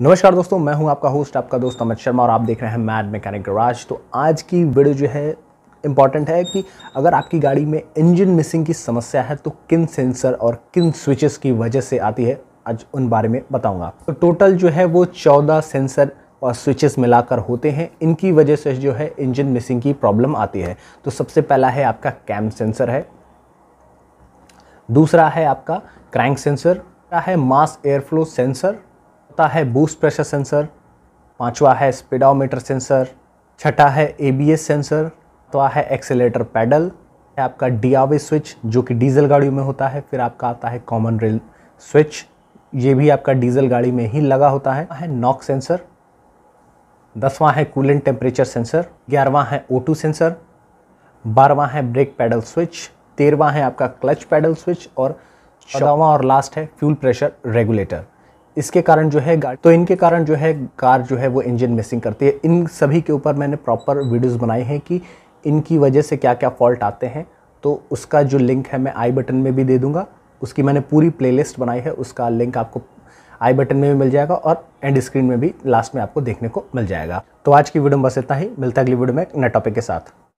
नमस्कार दोस्तों मैं हूं आपका होस्ट आपका दोस्त अमित शर्मा और आप देख रहे हैं मैड मैकेनिक गराज तो आज की वीडियो जो है इम्पॉर्टेंट है कि अगर आपकी गाड़ी में इंजन मिसिंग की समस्या है तो किन सेंसर और किन स्विचेस की वजह से आती है आज उन बारे में बताऊंगा तो टोटल जो है वो चौदह सेंसर और स्विचेस मिलाकर होते हैं इनकी वजह से जो है इंजन मिसिंग की प्रॉब्लम आती है तो सबसे पहला है आपका कैम सेंसर है दूसरा है आपका क्रैंक सेंसर है मास एयरफ्लो सेंसर आता है बूस्ट प्रेशर सेंसर पांचवा है स्पीडोमीटर सेंसर छठा है एबीएस सेंसर तो है एक्सेलेटर पैडल है आपका डी स्विच जो कि डीजल गाड़ियों में होता है फिर आपका आता है कॉमन रेल स्विच ये भी आपका डीजल गाड़ी में ही लगा होता है है नॉक सेंसर दसवां है कूलेंट टेम्परेचर सेंसर ग्यारहवां है ओ सेंसर बारहवां है ब्रेक पैडल स्विच तेरहवां है आपका क्लच पैडल स्विच और चौदहवा और लास्ट है फ्यूल प्रेशर रेगुलेटर इसके कारण जो है गाड़ी तो इनके कारण जो है कार जो है वो इंजन मिसिंग करती है इन सभी के ऊपर मैंने प्रॉपर वीडियोस बनाए हैं कि इनकी वजह से क्या क्या फॉल्ट आते हैं तो उसका जो लिंक है मैं आई बटन में भी दे दूँगा उसकी मैंने पूरी प्लेलिस्ट बनाई है उसका लिंक आपको आई बटन में भी मिल जाएगा और एंड स्क्रीन में भी लास्ट में आपको देखने को मिल जाएगा तो आज की वीडियो में बस इतना ही मिलता है अगली वीडियो में नए टॉपिक के साथ